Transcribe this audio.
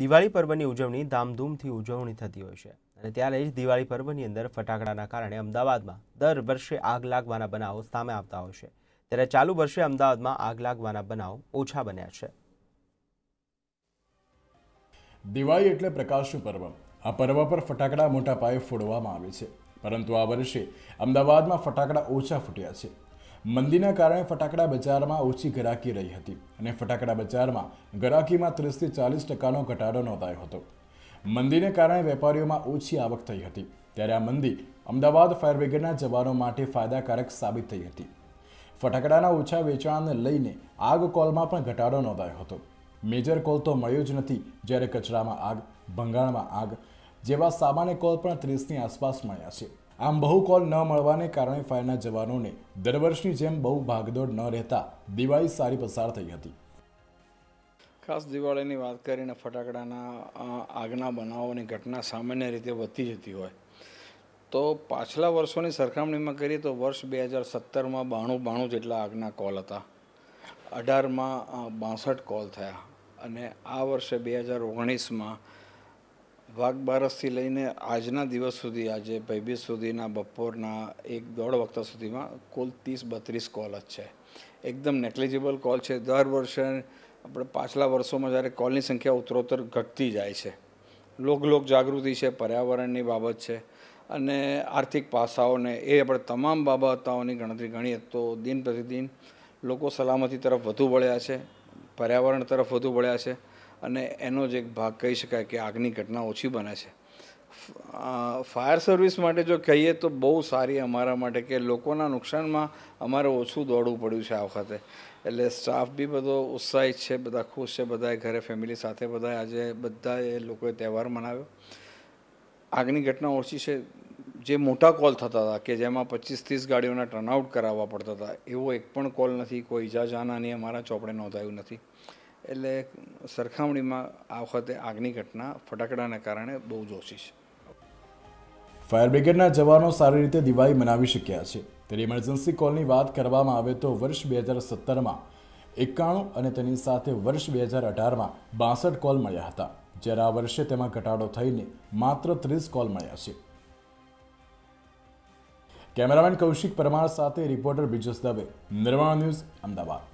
દિવાળી પર્વની ઉજવણી ધામધૂમથી ઉજવણી થતી હોય છે અને ત્યારે જ દિવાળી પર્વની અંદર ફટાકડાના કારણે અમદાવાદમાં દર વર્ષે આગ લાગવાના બનાવો સામે આવતા હોય છે ત્યારે ચાલુ વર્ષે અમદાવાદમાં આગ લાગવાના બનાવ ઓછા બન્યા છે દિવાળી એટલે પ્રકાશનું પર્વ આ પર્વ પર ફટાકડા મોટા પાયે ફોડવામાં આવે છે પરંતુ આ વર્ષે અમદાવાદમાં ફટાકડા ઓછા ફૂટ્યા છે મંદીના કારણે ફટાકડા બજારમાં ઓછી ગ્રાહકી રહી હતી અને ફટાકડા બજારમાં ગ્રાહકીમાં ત્રીસથી ચાલીસ ટકાનો ઘટાડો નોંધાયો હતો મંદીને કારણે વેપારીઓમાં ઓછી આવક થઈ હતી ત્યારે આ મંદી અમદાવાદ ફાયર બ્રિગેડના જવાનો માટે ફાયદાકારક સાબિત થઈ હતી ફટાકડાના ઓછા વેચાણને લઈને આગ કોલમાં પણ ઘટાડો નોંધાયો હતો મેજર કોલ તો મળ્યો જ નથી જ્યારે કચરામાં આગ ભંગાણમાં આગ જેવા સામાન્ય કોલ પણ ત્રીસની આસપાસ મળ્યા છે આમ બહુ કોલ ન મળવાને કારણે ફાયરના જવાનોને દર વર્ષની જેમ બહુ ભાગદોડ ન રહેતા દિવાળી સારી પસાર થઈ હતી ખાસ દિવાળીની વાત કરીને ફટાકડાના આગના બનાવોની ઘટના સામાન્ય રીતે વધતી જતી હોય તો પાછલા વર્ષોની સરખામણીમાં કરીએ તો વર્ષ બે હજાર સત્તરમાં બાણું બાણું જેટલા આગના કોલ હતા અઢારમાં બાસઠ કોલ થયા અને આ વર્ષે બે હજાર ઓગણીસમાં વાઘબારસથી લઈને આજના દિવસ સુધી આજે ભયબીજ સુધીના બપોરના એક દોઢ વખત સુધીમાં કુલ ત્રીસ બત્રીસ કોલ જ છે એકદમ નેગ્લિજિબલ કોલ છે દર વર્ષે આપણે પાછલા વર્ષોમાં જ્યારે કોલની સંખ્યા ઉત્તરોત્તર ઘટતી જાય છે લોકલોક જાગૃતિ છે પર્યાવરણની બાબત છે અને આર્થિક પાસાઓને એ આપણે તમામ બાબતોની ગણતરી ગણીએ તો દિન પ્રતિદિન લોકો સલામતી તરફ વધુ વળ્યા છે પર્યાવરણ તરફ વધુ વળ્યા છે અને એનો જ એક ભાગ કહી શકાય કે આગની ઘટના ઓછી બને છે ફાયર સર્વિસ માટે જો કહીએ તો બહુ સારી અમારા માટે કે લોકોના નુકસાનમાં અમારે ઓછું દોડવું પડ્યું છે આ વખતે એટલે સ્ટાફ બી બધો ઉત્સાહિત છે બધા ખુશ છે બધાએ ઘરે ફેમિલી સાથે બધા આજે બધાએ લોકોએ તહેવાર મનાવ્યો આગની ઘટના ઓછી છે જે મોટા કોલ થતા હતા કે જેમાં પચીસ ત્રીસ ગાડીઓના ટર્નઆઉટ કરાવવા પડતા હતા એવો એક પણ કોલ નથી કોઈ ઇજા જાનહાની અમારા ચોપડે નોંધાયું નથી એટલે સરખામણીમાં આ વખતે આગની ઘટના ફટાકડાના કારણે બહુ જોશી છે ફાયર બ્રિગેડના જવાનો સારી રીતે દિવાળી મનાવી શક્યા છે ત્યારે ઇમરજન્સી કોલની વાત કરવામાં આવે તો વર્ષ બે હજાર સત્તરમાં એકાણું અને તેની સાથે વર્ષ બે હજાર અઢારમાં બાસઠ કોલ મળ્યા હતા જ્યારે આ વર્ષે તેમાં ઘટાડો થઈને માત્ર ત્રીસ કોલ મળ્યા છે કેમેરામેન કૌશિક પરમાર સાથે રિપોર્ટર બ્રિજેશ દવે નિર્માણ ન્યૂઝ અમદાવાદ